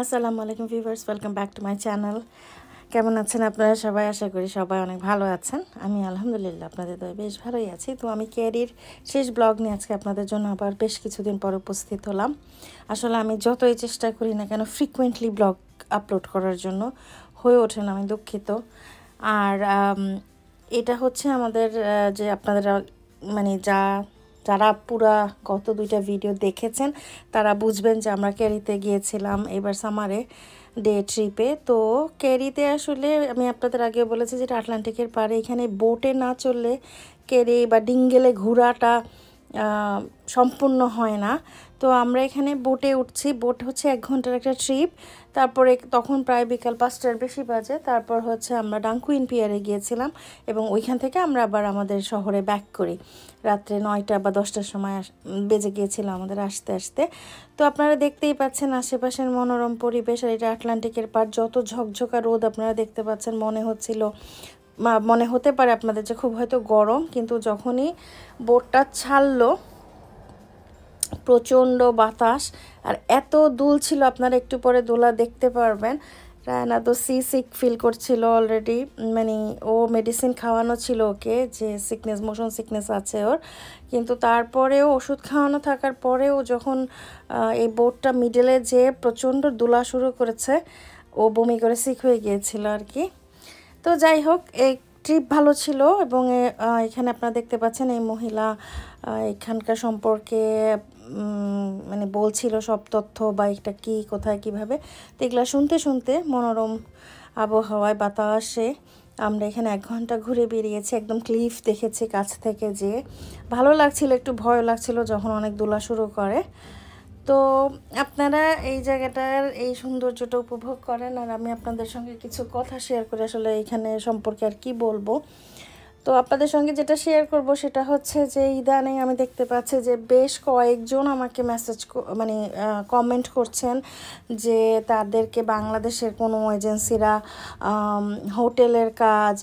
আসসালামু আলাইকুম viewers welcome back to my channel কেমন আছেন আপনারা সবাই আশা করি সবাই অনেক ভালো আছেন আমি আলহামদুলিল্লাহ আপনাদের দয়ে বেশ ভালোই আছি তো আমি ক্যারির শেষ ব্লগ নিয়ে আজকে আপনাদের জন্য আবার বেশ কিছুদিন পর উপস্থিত হলাম আসলে আমি যতই চেষ্টা করি না কেন ফ্রিকুয়েন্টলি ব্লগ আপলোড করার জন্য হয়ে ওঠে না আমি দুঃখিত আর এটা হচ্ছে আমাদের যে আপনাদের মানে যা যারা পুরা গত দুইটা ভিডিও দেখেছেন তারা বুঝবেন যে আমরা ক্যারিতে গিয়েছিলাম এবার সামারে ডে ট্রিপে তো ক্যারিতে আসলে আমি আপনাদের আগে বলেছি যেটা আটলান্টিকের পারে এখানে বোটে না চললে কেরে বা ডিঙ্গেলে ঘোরাটা সম্পূর্ণ হয় না তো আমরা এখানে বোটে উঠছি বোট হচ্ছে এক ঘন্টার একটা ট্রিপ তারপরে তখন প্রায় বিকাল পাঁচটার বেশি বাজে তারপর হচ্ছে আমরা ডাঙ্কুইন পিয়ারে গিয়েছিলাম এবং ওইখান থেকে আমরা আবার আমাদের শহরে ব্যাক করি রাত্রে নয়টা বা দশটার সময় বেজে গিয়েছিল আমাদের আসতে আসতে তো আপনারা দেখতেই পাচ্ছেন আশেপাশের মনোরম পরিবেশ আর এটা আটলান্টিকের পার যত ঝকঝকা রোদ আপনারা দেখতে পাচ্ছেন মনে হচ্ছিল মনে হতে পারে আপনাদের যে খুব হয়তো গরম কিন্তু যখনই বোটটা ছাড়ল প্রচণ্ড বাতাস আর এত দুল ছিল আপনারা একটু পরে দোলা দেখতে পারবেন রায়না তো সি সিক ফিল করছিল অলরেডি মানে ও মেডিসিন খাওয়ানো ছিল ওকে যে সিকনেস মোশন সিকনেস আছে ওর কিন্তু তারপরেও ওষুধ খাওয়ানো থাকার পরেও যখন এই বোটটা মিডলে যে প্রচণ্ড দোলা শুরু করেছে ও বমি করে সিক হয়ে গিয়েছিল আর কি তো যাই হোক এই ট্রিপ ভালো ছিল এবং এখানে আপনারা দেখতে পাচ্ছেন এই মহিলা এখানকার সম্পর্কে মানে বলছিল সব তথ্য বা এটা কী কোথায় কিভাবে তো এগুলো শুনতে শুনতে মনোরম আবহাওয়ায় বাতাসে আমরা এখানে এক ঘন্টা ঘুরে বেরিয়েছি একদম ক্লিফ দেখেছি কাছ থেকে যে ভালো লাগছিল একটু ভয় লাগছিল যখন অনেক দোলা শুরু করে তো আপনারা এই জায়গাটার এই সৌন্দর্যটা উপভোগ করেন আর আমি আপনাদের সঙ্গে কিছু কথা শেয়ার করে আসলে এখানে সম্পর্কে আর কি বলবো তো আপনাদের সঙ্গে যেটা শেয়ার করব সেটা হচ্ছে যে ইদানিং আমি দেখতে পাচ্ছি যে বেশ কয়েকজন আমাকে মেসেজ মানে কমেন্ট করছেন যে তাদেরকে বাংলাদেশের কোনো এজেন্সিরা হোটেলের কাজ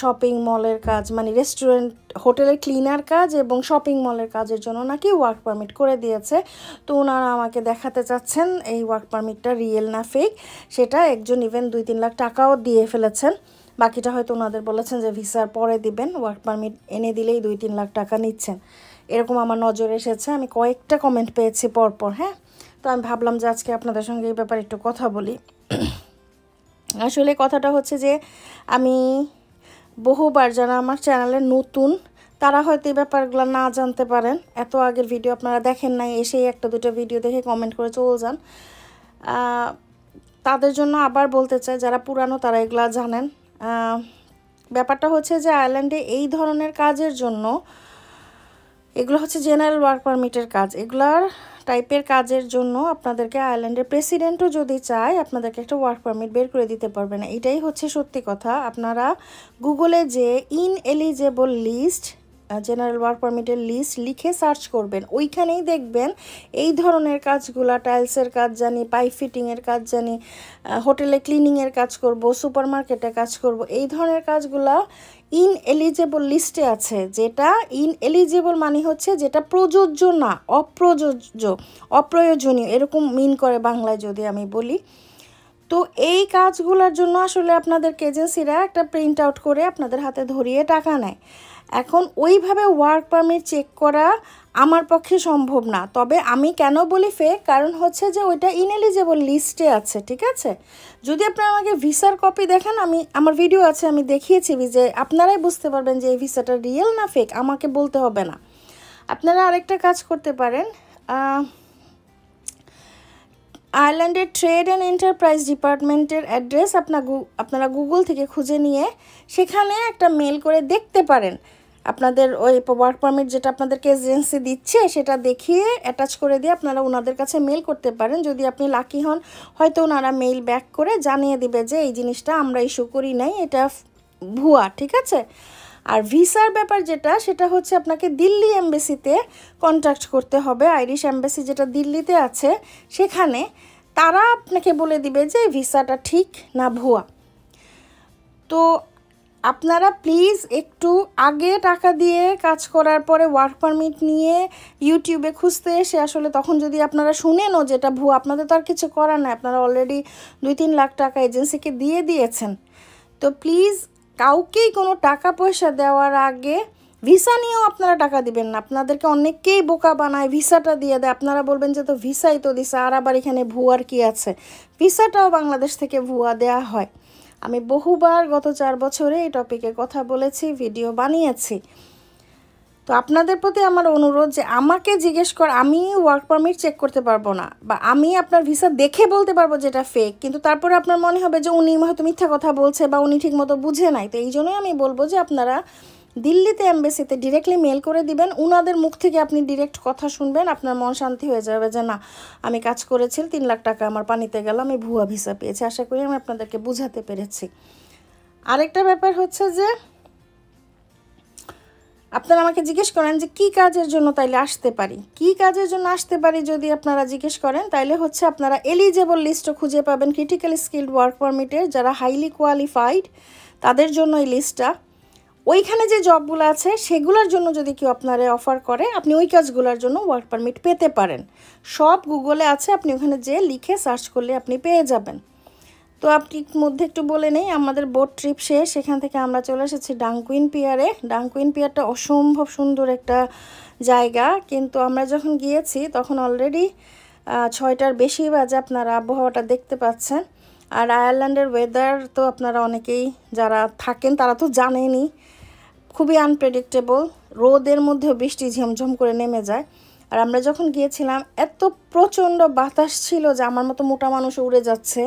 শপিং মলের কাজ মানে রেস্টুরেন্ট হোটেলের ক্লিনার কাজ এবং শপিং মলের কাজের জন্য নাকি ওয়ার্ক পারমিট করে দিয়েছে তো ওনারা আমাকে দেখাতে চাচ্ছেন এই ওয়ার্ক পারমিটটা রিয়েল না ফেক সেটা একজন ইভেন দুই তিন লাখ টাকাও দিয়ে ফেলেছেন বাকিটা হয়তো ওনাদের বলেছেন যে ভিসার পরে দিবেন ওয়ার্ক পারমিট এনে দিলেই দুই তিন লাখ টাকা নিচ্ছেন এরকম আমার নজরে এসেছে আমি কয়েকটা কমেন্ট পেয়েছি পরপর হ্যাঁ তো আমি ভাবলাম যে আজকে আপনাদের সঙ্গে এই ব্যাপারে একটু কথা বলি আসলে কথাটা হচ্ছে যে আমি বহুবার যারা আমার চ্যানেলে নতুন তারা হয়তো এই ব্যাপারগুলো না জানতে পারেন এত আগের ভিডিও আপনারা দেখেন নাই এসেই একটা দুটো ভিডিও দেখে কমেন্ট করে চলে যান তাদের জন্য আবার বলতে চাই যারা পুরানো তারা এগুলো জানেন ব্যাপারটা হচ্ছে যে আয়ারল্যান্ডে এই ধরনের কাজের জন্য এগুলো হচ্ছে জেনারেল ওয়ার্ক পারমিটের কাজ এগুলার টাইপের কাজের জন্য আপনাদেরকে আয়ারল্যান্ডের প্রেসিডেন্টও যদি চায় আপনাদেরকে একটা ওয়ার্ক পারমিট বের করে দিতে পারবে না এটাই হচ্ছে সত্যি কথা আপনারা গুগলে যে ইনএলিজেবল লিস্ট জেনারেল ওয়ার্ক পারমিটের লিস্ট লিখে সার্চ করবেন ওইখানেই দেখবেন এই ধরনের কাজগুলা টাইলসের কাজ জানি পাইপ ফিটিংয়ের কাজ জানি হোটেলে ক্লিনিংয়ের কাজ করব সুপার মার্কেটে কাজ করব এই ধরনের কাজগুলা ইন এলিজেবল লিস্টে আছে যেটা ইন এলিজেবল মানে হচ্ছে যেটা প্রযোজ্য না অপ্রযোজ্য অপ্রয়োজনীয় এরকম মিন করে বাংলায় যদি আমি বলি তো এই কাজগুলোর জন্য আসলে আপনাদের এজেন্সিরা একটা প্রিন্ট আউট করে আপনাদের হাতে ধরিয়ে টাকা নেয় এখন ওইভাবে ওয়ার্ক পারমিট চেক করা আমার পক্ষে সম্ভব না তবে আমি কেন বলি ফেক কারণ হচ্ছে যে ওইটা ইনএলিজেবল লিস্টে আছে ঠিক আছে যদি আপনারা আমাকে ভিসার কপি দেখেন আমি আমার ভিডিও আছে আমি দেখিয়েছি যে আপনারাই বুঝতে পারবেন যে এই ভিসাটা রিয়েল না ফেক আমাকে বলতে হবে না আপনারা আরেকটা কাজ করতে পারেন আয়ারল্যান্ডের ট্রেড অ্যান্ড এন্টারপ্রাইজ ডিপার্টমেন্টের অ্যাড্রেস আপনার আপনারা গুগল থেকে খুঁজে নিয়ে সেখানে একটা মেল করে দেখতে পারেন আপনাদের ওই ওয়ার্ক পারমিট যেটা আপনাদেরকে এজেন্সি দিচ্ছে সেটা দেখিয়ে অ্যাটাচ করে দিয়ে আপনারা ওনাদের কাছে মেল করতে পারেন যদি আপনি লাকি হন হয়তো ওনারা মেল ব্যাক করে জানিয়ে দিবে যে এই জিনিসটা আমরা ইস্যু করি নাই এটা ভুয়া ঠিক আছে আর ভিসার ব্যাপার যেটা সেটা হচ্ছে আপনাকে দিল্লি এম্বাসিতে কন্ট্যাক্ট করতে হবে আইরিশ এম্বাসি যেটা দিল্লিতে আছে সেখানে তারা আপনাকে বলে দিবে যে ভিসাটা ঠিক না ভুয়া তো আপনারা প্লিজ একটু আগে টাকা দিয়ে কাজ করার পরে ওয়ার্ক পারমিট নিয়ে ইউটিউবে খুঁজতে এসে আসলে তখন যদি আপনারা শুনেনও যেটা ভুয়া আপনাদের তো আর কিছু করার নাই আপনারা অলরেডি দুই তিন লাখ টাকা এজেন্সিকে দিয়ে দিয়েছেন তো প্লিজ কাউকেই কোনো টাকা পয়সা দেওয়ার আগে ভিসা নিয়েও আপনারা টাকা দিবেন না আপনাদেরকে অনেককেই বোকা বানায় ভিসাটা দিয়ে দেয় আপনারা বলবেন যে তো ভিসাই তো দিছে আর আবার এখানে ভুয়ার কি আছে ভিসাটাও বাংলাদেশ থেকে ভুয়া দেয়া হয় আমি বহুবার গত চার বছরে এই টপিকে কথা বলেছি ভিডিও বানিয়েছি তো আপনাদের প্রতি আমার অনুরোধ যে আমাকে জিজ্ঞেস কর আমি ওয়ার্ক পারমিট চেক করতে পারবো না বা আমি আপনার ভিসা দেখে বলতে পারবো যে এটা ফেক কিন্তু তারপরে আপনার মনে হবে যে উনি হয়তো মিথ্যা কথা বলছে বা উনি ঠিক মতো বুঝে নাই তো এই জন্যই আমি বলবো যে আপনারা দিল্লিতে এমবেসিতে ডিরেক্টলি মেল করে দিবেন উনাদের মুখ থেকে আপনি ডিরেক্ট কথা শুনবেন আপনার মন শান্তি হয়ে যাবে যে না আমি কাজ করেছি তিন লাখ টাকা আমার পানিতে গেল আমি ভুয়া ভিসা পেয়েছি আশা করি আমি আপনাদেরকে বুঝাতে পেরেছি আরেকটা ব্যাপার হচ্ছে যে আপনারা আমাকে জিজ্ঞেস করেন যে কি কাজের জন্য তাইলে আসতে পারি কি কাজের জন্য আসতে পারি যদি আপনারা জিজ্ঞেস করেন তাইলে হচ্ছে আপনারা এলিজেবল লিস্টও খুঁজে পাবেন ক্রিটিক্যাল স্কিল্ড ওয়ার্ক পারমিটের যারা হাইলি কোয়ালিফাইড তাদের জন্য এই লিস্টটা ওইখানে যে জবগুলো আছে সেগুলোর জন্য যদি কেউ আপনারা অফার করে আপনি ওই কাজগুলোর জন্য ওয়ার্ক পারমিট পেতে পারেন সব গুগলে আছে আপনি ওখানে যে লিখে সার্চ করলে আপনি পেয়ে যাবেন তো আপনি মধ্যে একটু বলে নেই আমাদের বোট ট্রিপ শেষ সেখান থেকে আমরা চলে এসেছি ডাংকুইন পিয়ারে ডাংকুইন পিয়ারটা অসম্ভব সুন্দর একটা জায়গা কিন্তু আমরা যখন গিয়েছি তখন অলরেডি ছয়টার বেশি বাজে আপনারা আবহাওয়াটা দেখতে পাচ্ছেন আর আয়ারল্যান্ডের ওয়েদার তো আপনারা অনেকেই যারা থাকেন তারা তো জানেনই খুবই আনপ্রেডিক্টেবল রোদের মধ্যেও বৃষ্টি ঝমঝম করে নেমে যায় আর আমরা যখন গিয়েছিলাম এত প্রচণ্ড বাতাস ছিল যে আমার মতো মোটা মানুষ উড়ে যাচ্ছে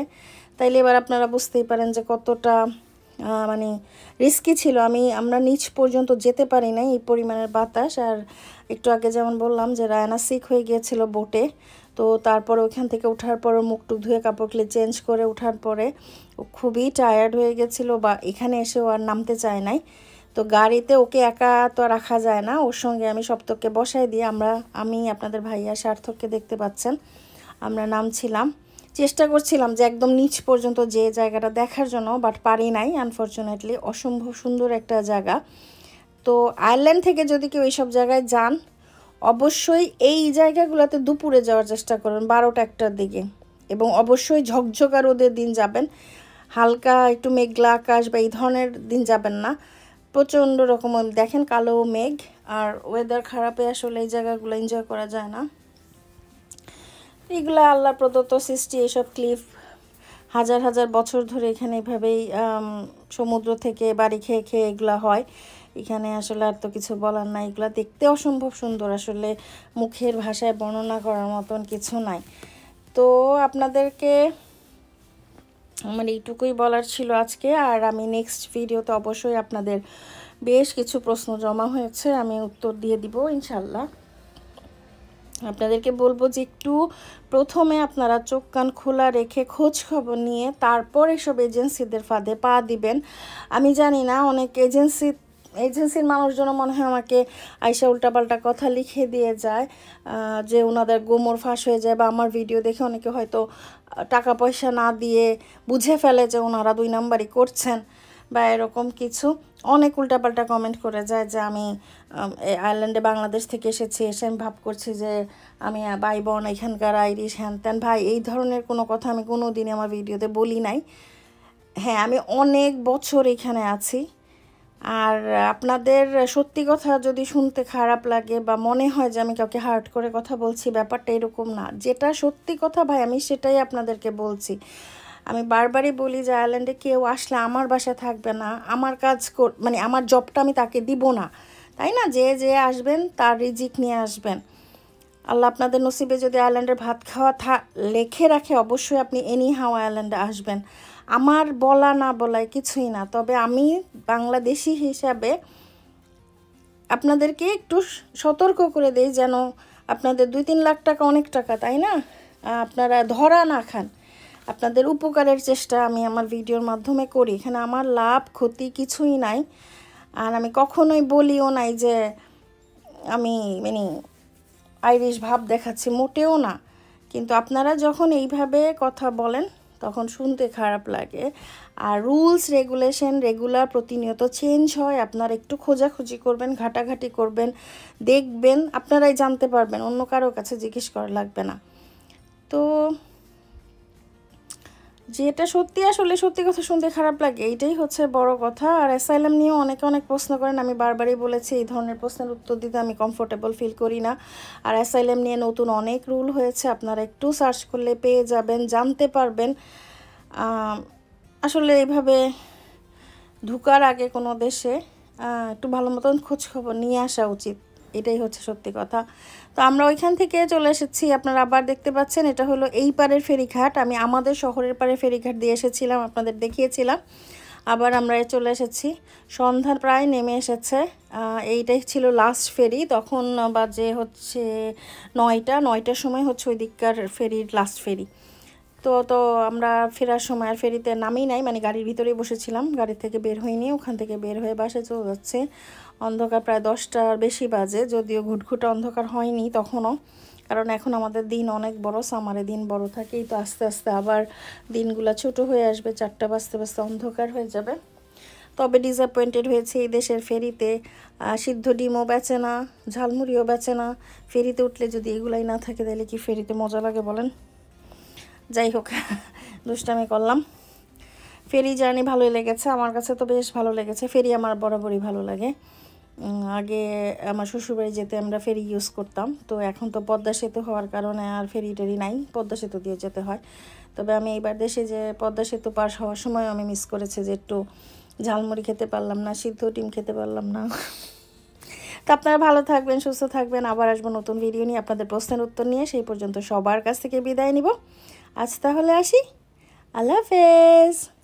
তাইলে এবার আপনারা বুঝতেই পারেন যে কতটা মানে রিস্কি ছিল আমি আমরা নিচ পর্যন্ত যেতে পারি নাই এই পরিমাণের বাতাস আর একটু আগে যেমন বললাম যে রায়না সিক হয়ে গিয়েছিল বোটে তো তারপর ওখান থেকে ওঠার পর মুখটুক ধুয়ে কাপড়গুলি চেঞ্জ করে ওঠার পরে ও খুবই টায়ার্ড হয়ে গেছিলো বা এখানে এসে আর নামতে চায় নাই তো গাড়িতে ওকে একা তো রাখা যায় না ওর সঙ্গে আমি সপ্তককে বসাই দিয়ে আমরা আমি আপনাদের ভাইয়া সার্থককে দেখতে পাচ্ছেন আমরা নামছিলাম চেষ্টা করছিলাম যে একদম নিচ পর্যন্ত যে জায়গাটা দেখার জন্য বাট পারি নাই আনফর্চুনেটলি অসম্ভব সুন্দর একটা জায়গা তো আয়ারল্যান্ড থেকে যদি কেউ এইসব জায়গায় যান অবশ্যই এই জায়গাগুলোতে দুপুরে যাওয়ার চেষ্টা করুন বারোটা একটার দিকে এবং অবশ্যই ঝকঝকা রোদের দিন যাবেন হালকা একটু মেঘলা আকাশ বা এই ধরনের দিন যাবেন না প্রচণ্ড রকম দেখেন কালো মেঘ আর ওয়েদার খারাপে আসলে এই জায়গাগুলো এনজয় করা যায় না এগুলো আল্লাহ প্রদত্ত সৃষ্টি এসব ক্লিফ হাজার হাজার বছর ধরে এখানে এভাবেই সমুদ্র থেকে বাড়ি খেয়ে খেয়ে এগুলো হয় এখানে আসলে আর তো কিছু বলার নাই এগুলো দেখতে অসম্ভব সুন্দর আসলে মুখের ভাষায় বর্ণনা করার মতন কিছু নাই তো আপনাদেরকে আমার মানে এইটুকুই বলার ছিল আজকে আর আমি নেক্সট ভিডিওতে অবশ্যই আপনাদের বেশ কিছু প্রশ্ন জমা হয়েছে আমি উত্তর দিয়ে দিব ইনশাল্লাহ আপনাদেরকে বলবো যে একটু প্রথমে আপনারা চোখ কান খোলা রেখে খোঁজ খবর নিয়ে তারপর এসব এজেন্সিদের ফাঁদে পা দিবেন আমি জানি না অনেক এজেন্সি এজেন্সির মানুষজন মনে হয় আমাকে আইসা উল্টাপাল্টা কথা লিখে দিয়ে যায় যে ওনাদের গোমর ফাঁস হয়ে যায় বা আমার ভিডিও দেখে অনেকে হয়তো টাকা পয়সা না দিয়ে বুঝে ফেলে যে ওনারা দুই নাম্বারই করছেন বা এরকম কিছু অনেক উল্টাপাল্টা কমেন্ট করে যায় যে আমি আয়ারল্যান্ডে বাংলাদেশ থেকে এসেছি এসে আমি ভাব করছি যে আমি ভাই বোন এখানকার আইরিশ হ্যান ত্যান ভাই এই ধরনের কোনো কথা আমি কোনো দিনে আমার ভিডিওতে বলি নাই হ্যাঁ আমি অনেক বছর এখানে আছি আর আপনাদের সত্যি কথা যদি শুনতে খারাপ লাগে বা মনে হয় যে আমি কাউকে হার্ট করে কথা বলছি ব্যাপারটা এরকম না যেটা সত্যি কথা ভাই আমি সেটাই আপনাদেরকে বলছি আমি বারবারই বলি যে আয়ারল্যান্ডে কেউ আসলে আমার বাসায় থাকবে না আমার কাজ কর মানে আমার জবটা আমি তাকে দিব না তাই না যে যে আসবেন তার রিজিক নিয়ে আসবেন আল্লাহ আপনাদের নসিবে যদি আয়ারল্যান্ডের ভাত খাওয়া থা লেখে রাখে অবশ্যই আপনি এনি হাও আয়ারল্যান্ডে আসবেন আমার বলা না বলায় কিছুই না তবে আমি বাংলাদেশি হিসাবে আপনাদেরকে একটু সতর্ক করে দেই যেন আপনাদের দুই তিন লাখ টাকা অনেক টাকা তাই না আপনারা ধরা না খান আপনাদের উপকারের চেষ্টা আমি আমার ভিডিওর মাধ্যমে করি এখানে আমার লাভ ক্ষতি কিছুই নাই আর আমি কখনোই বলিও নাই যে আমি মানে আইরিশ ভাব দেখাচ্ছি মোটেও না কিন্তু আপনারা যখন এইভাবে কথা বলেন তখন শুনতে খারাপ লাগে আর রুলস রেগুলেশন রেগুলার প্রতিনিয়ত চেঞ্জ হয় আপনারা একটু খোঁজাখুঁজি করবেন ঘাটাঘাটি করবেন দেখবেন আপনারাই জানতে পারবেন অন্য কারো কাছে জিজ্ঞেস করা লাগবে না তো যেটা সত্যি আসলে সত্যি কথা শুনতে খারাপ লাগে এইটাই হচ্ছে বড় কথা আর অ্যাসাইলাম নিয়েও অনেকে অনেক প্রশ্ন করেন আমি বারবারই বলেছি এই ধরনের প্রশ্নের উত্তর দিতে আমি কমফোর্টেবল ফিল করি না আর অ্যাসাইলাম নিয়ে নতুন অনেক রুল হয়েছে আপনারা একটু সার্চ করলে পেয়ে যাবেন জানতে পারবেন আসলে এইভাবে ঢুকার আগে কোনো দেশে একটু ভালো মতন খোঁজখবর নিয়ে আসা উচিত এটাই হচ্ছে সত্যি কথা তো আমরা ওইখান থেকে চলে এসেছি আপনারা আবার দেখতে পাচ্ছেন এটা হলো এই পারের ফেরিঘাট আমি আমাদের শহরের পারে ফেরিঘাট দিয়ে এসেছিলাম আপনাদের দেখিয়েছিলাম আবার আমরা চলে এসেছি সন্ধ্যা প্রায় নেমে এসেছে এইটাই ছিল লাস্ট ফেরি তখন বাজে হচ্ছে নয়টা নয়টার সময় হচ্ছে ওই দিককার ফেরির লাস্ট ফেরি তো তো আমরা ফেরার সময় আর ফেরিতে নামেই নাই মানে গাড়ির ভিতরেই বসেছিলাম গাড়ি থেকে বের হইনি ওখান থেকে বের হয়ে বাসে চলে যাচ্ছে অন্ধকার প্রায় দশটার বেশি বাজে যদিও ঘুটঘুট অন্ধকার হয়নি তখনও কারণ এখন আমাদের দিন অনেক বড় সামারে দিন বড় থাকেই তো আস্তে আস্তে আবার দিনগুলো ছোট হয়ে আসবে চারটা বাজতে বাজতে অন্ধকার হয়ে যাবে তবে ডিসঅ্যাপয়েন্টেড হয়েছে এই দেশের ফেরিতে সিদ্ধ ডিমও বেচে না ঝালমুড়িও বেচে না ফেরিতে উঠলে যদি এগুলাই না থাকে তাহলে কি ফেরিতে মজা লাগে বলেন যাই হোক দুষ্টামি করলাম ফেরি জার্নি ভালোই লেগেছে আমার কাছে তো বেশ ভালো লেগেছে ফেরি আমার বরাবরই ভালো লাগে আগে আমার শ্বশুরবাড়ি যেতে আমরা ফেরি ইউজ করতাম তো এখন তো পদ্মা সেতু হওয়ার কারণে আর ফেরি টেরি নাই পদ্মা সেতু দিয়ে যেতে হয় তবে আমি এইবার দেশে যে পদ্মা সেতু পাস হওয়ার সময় আমি মিস করেছি যে একটু ঝালমুড়ি খেতে পারলাম না সিদ্ধ ডিম খেতে পারলাম না তো আপনারা ভালো থাকবেন সুস্থ থাকবেন আবার আসবো নতুন ভিডিও নিয়ে আপনাদের প্রশ্নের উত্তর নিয়ে সেই পর্যন্ত সবার কাছ থেকে বিদায় নিব আজ তাহলে আসি আল্লাহ হাফেজ